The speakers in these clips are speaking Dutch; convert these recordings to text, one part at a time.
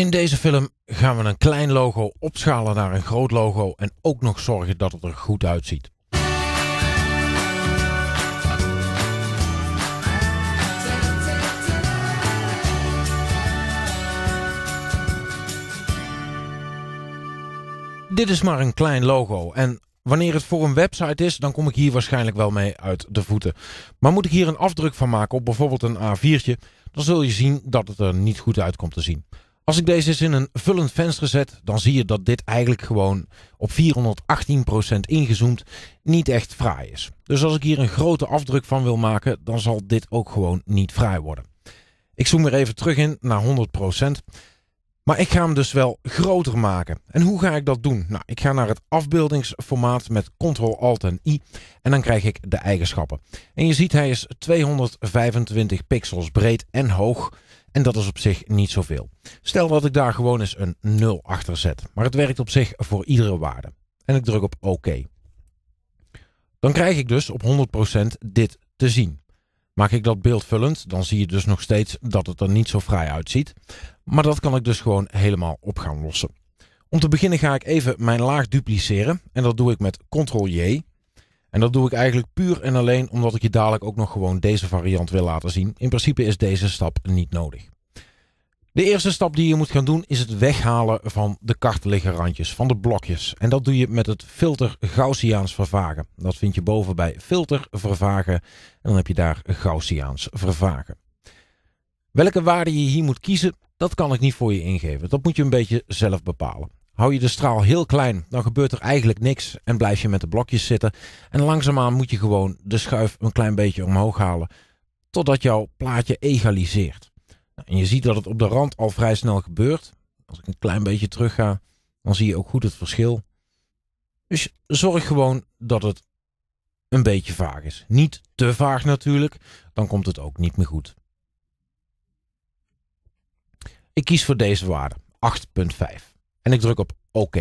In deze film gaan we een klein logo opschalen naar een groot logo en ook nog zorgen dat het er goed uitziet. Dit is maar een klein logo en Wanneer het voor een website is, dan kom ik hier waarschijnlijk wel mee uit de voeten. Maar moet ik hier een afdruk van maken op bijvoorbeeld een A4'tje, dan zul je zien dat het er niet goed uit komt te zien. Als ik deze eens in een vullend venster zet, dan zie je dat dit eigenlijk gewoon op 418% ingezoomd niet echt fraai is. Dus als ik hier een grote afdruk van wil maken, dan zal dit ook gewoon niet fraai worden. Ik zoom weer even terug in naar 100%. Maar ik ga hem dus wel groter maken. En hoe ga ik dat doen? Nou, ik ga naar het afbeeldingsformaat met Ctrl-Alt en I. En dan krijg ik de eigenschappen. En je ziet hij is 225 pixels breed en hoog. En dat is op zich niet zoveel. Stel dat ik daar gewoon eens een 0 achter zet. Maar het werkt op zich voor iedere waarde. En ik druk op OK. Dan krijg ik dus op 100% dit te zien. Maak ik dat beeldvullend, dan zie je dus nog steeds dat het er niet zo fraai uitziet. Maar dat kan ik dus gewoon helemaal op gaan lossen. Om te beginnen ga ik even mijn laag dupliceren. En dat doe ik met Ctrl-J. En dat doe ik eigenlijk puur en alleen omdat ik je dadelijk ook nog gewoon deze variant wil laten zien. In principe is deze stap niet nodig. De eerste stap die je moet gaan doen is het weghalen van de randjes van de blokjes. En dat doe je met het filter Gaussiaans vervagen. Dat vind je boven bij filter vervagen en dan heb je daar Gaussiaans vervagen. Welke waarde je hier moet kiezen, dat kan ik niet voor je ingeven. Dat moet je een beetje zelf bepalen. Hou je de straal heel klein, dan gebeurt er eigenlijk niks en blijf je met de blokjes zitten. En langzaamaan moet je gewoon de schuif een klein beetje omhoog halen, totdat jouw plaatje egaliseert. Nou, en je ziet dat het op de rand al vrij snel gebeurt. Als ik een klein beetje terug ga, dan zie je ook goed het verschil. Dus zorg gewoon dat het een beetje vaag is. Niet te vaag natuurlijk, dan komt het ook niet meer goed. Ik kies voor deze waarde, 8.5. En ik druk op OK.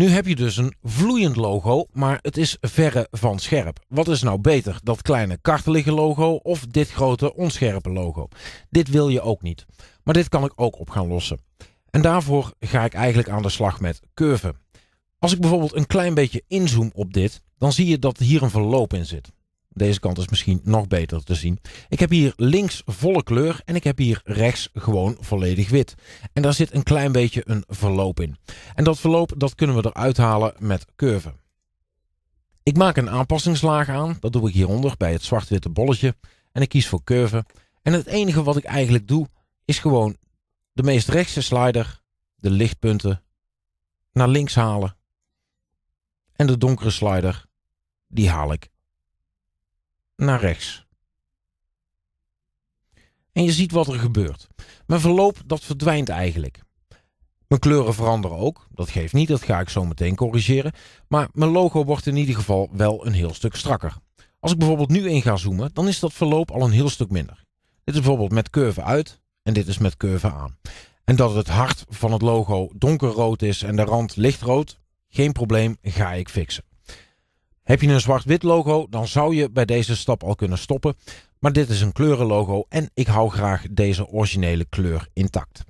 Nu heb je dus een vloeiend logo, maar het is verre van scherp. Wat is nou beter, dat kleine kartelige logo of dit grote onscherpe logo? Dit wil je ook niet. Maar dit kan ik ook op gaan lossen. En daarvoor ga ik eigenlijk aan de slag met curven. Als ik bijvoorbeeld een klein beetje inzoom op dit, dan zie je dat hier een verloop in zit. Deze kant is misschien nog beter te zien. Ik heb hier links volle kleur en ik heb hier rechts gewoon volledig wit. En daar zit een klein beetje een verloop in. En dat verloop dat kunnen we eruit halen met curve. Ik maak een aanpassingslaag aan. Dat doe ik hieronder bij het zwart-witte bolletje. En ik kies voor curve. En het enige wat ik eigenlijk doe is gewoon de meest rechtse slider, de lichtpunten, naar links halen. En de donkere slider, die haal ik naar rechts. En je ziet wat er gebeurt. Mijn verloop dat verdwijnt eigenlijk. Mijn kleuren veranderen ook. Dat geeft niet, dat ga ik zo meteen corrigeren. Maar mijn logo wordt in ieder geval wel een heel stuk strakker. Als ik bijvoorbeeld nu in ga zoomen, dan is dat verloop al een heel stuk minder. Dit is bijvoorbeeld met curve uit en dit is met curve aan. En dat het hart van het logo donkerrood is en de rand lichtrood, geen probleem, ga ik fixen. Heb je een zwart-wit logo, dan zou je bij deze stap al kunnen stoppen. Maar dit is een kleurenlogo en ik hou graag deze originele kleur intact.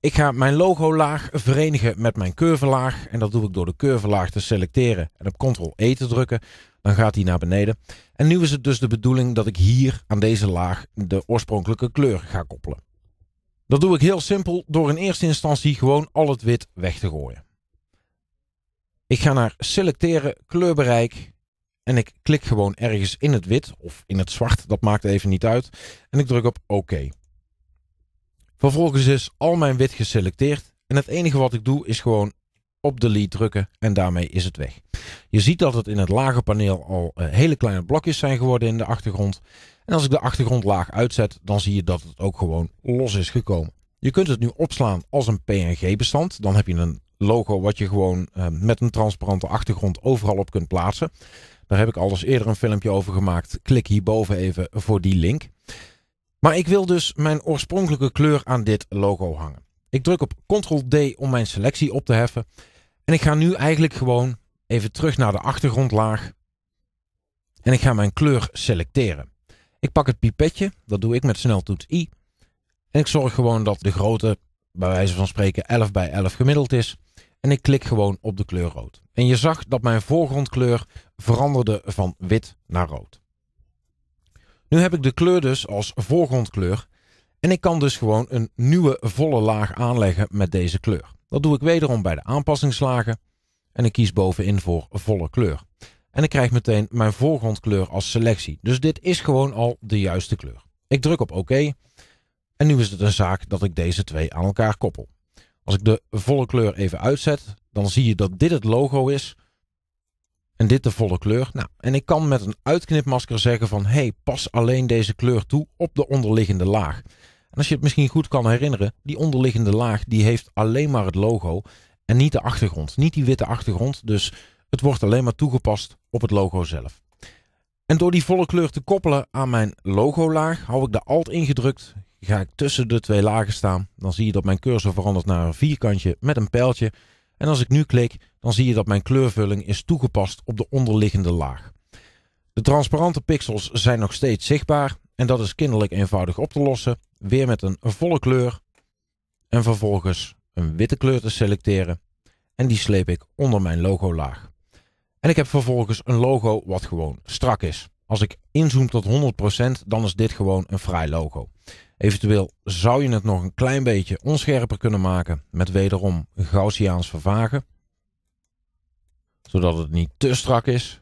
Ik ga mijn logolaag verenigen met mijn laag En dat doe ik door de laag te selecteren en op Ctrl-E te drukken. Dan gaat die naar beneden. En nu is het dus de bedoeling dat ik hier aan deze laag de oorspronkelijke kleur ga koppelen. Dat doe ik heel simpel door in eerste instantie gewoon al het wit weg te gooien. Ik ga naar selecteren, kleurbereik. En ik klik gewoon ergens in het wit of in het zwart. Dat maakt even niet uit. En ik druk op OK. Vervolgens is al mijn wit geselecteerd. En het enige wat ik doe is gewoon op delete drukken en daarmee is het weg. Je ziet dat het in het lage paneel al eh, hele kleine blokjes zijn geworden in de achtergrond. En als ik de achtergrondlaag uitzet, dan zie je dat het ook gewoon los is gekomen. Je kunt het nu opslaan als een PNG-bestand. Dan heb je een logo wat je gewoon eh, met een transparante achtergrond overal op kunt plaatsen. Daar heb ik al eens eerder een filmpje over gemaakt. Klik hierboven even voor die link. Maar ik wil dus mijn oorspronkelijke kleur aan dit logo hangen. Ik druk op Ctrl-D om mijn selectie op te heffen. En ik ga nu eigenlijk gewoon even terug naar de achtergrondlaag. En ik ga mijn kleur selecteren. Ik pak het pipetje, dat doe ik met sneltoets I. En ik zorg gewoon dat de grootte bij wijze van spreken 11 bij 11 gemiddeld is. En ik klik gewoon op de kleur rood. En je zag dat mijn voorgrondkleur veranderde van wit naar rood. Nu heb ik de kleur dus als voorgrondkleur. En ik kan dus gewoon een nieuwe volle laag aanleggen met deze kleur. Dat doe ik wederom bij de aanpassingslagen. En ik kies bovenin voor volle kleur. En ik krijg meteen mijn voorgrondkleur als selectie. Dus dit is gewoon al de juiste kleur. Ik druk op oké. OK. En nu is het een zaak dat ik deze twee aan elkaar koppel. Als ik de volle kleur even uitzet, dan zie je dat dit het logo is. En dit de volle kleur. Nou, en ik kan met een uitknipmasker zeggen van... hey, pas alleen deze kleur toe op de onderliggende laag. En als je het misschien goed kan herinneren... die onderliggende laag die heeft alleen maar het logo... en niet de achtergrond. Niet die witte achtergrond. Dus het wordt alleen maar toegepast op het logo zelf. En door die volle kleur te koppelen aan mijn logolaag... hou ik de Alt ingedrukt, Ga ik tussen de twee lagen staan, dan zie je dat mijn cursor verandert naar een vierkantje met een pijltje. En als ik nu klik, dan zie je dat mijn kleurvulling is toegepast op de onderliggende laag. De transparante pixels zijn nog steeds zichtbaar en dat is kinderlijk eenvoudig op te lossen. Weer met een volle kleur en vervolgens een witte kleur te selecteren en die sleep ik onder mijn logo laag. En ik heb vervolgens een logo wat gewoon strak is. Als ik inzoom tot 100%, dan is dit gewoon een vrij logo. Eventueel zou je het nog een klein beetje onscherper kunnen maken met wederom Gaussiaans vervagen. Zodat het niet te strak is.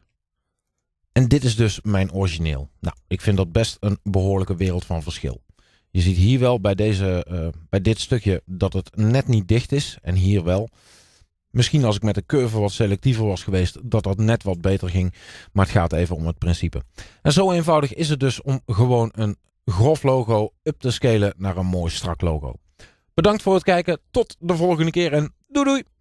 En dit is dus mijn origineel. Nou, ik vind dat best een behoorlijke wereld van verschil. Je ziet hier wel bij, deze, eh, bij dit stukje dat het net niet dicht is en hier wel. Misschien als ik met de curve wat selectiever was geweest, dat dat net wat beter ging. Maar het gaat even om het principe. En zo eenvoudig is het dus om gewoon een grof logo up te scalen naar een mooi strak logo. Bedankt voor het kijken. Tot de volgende keer en doei doei!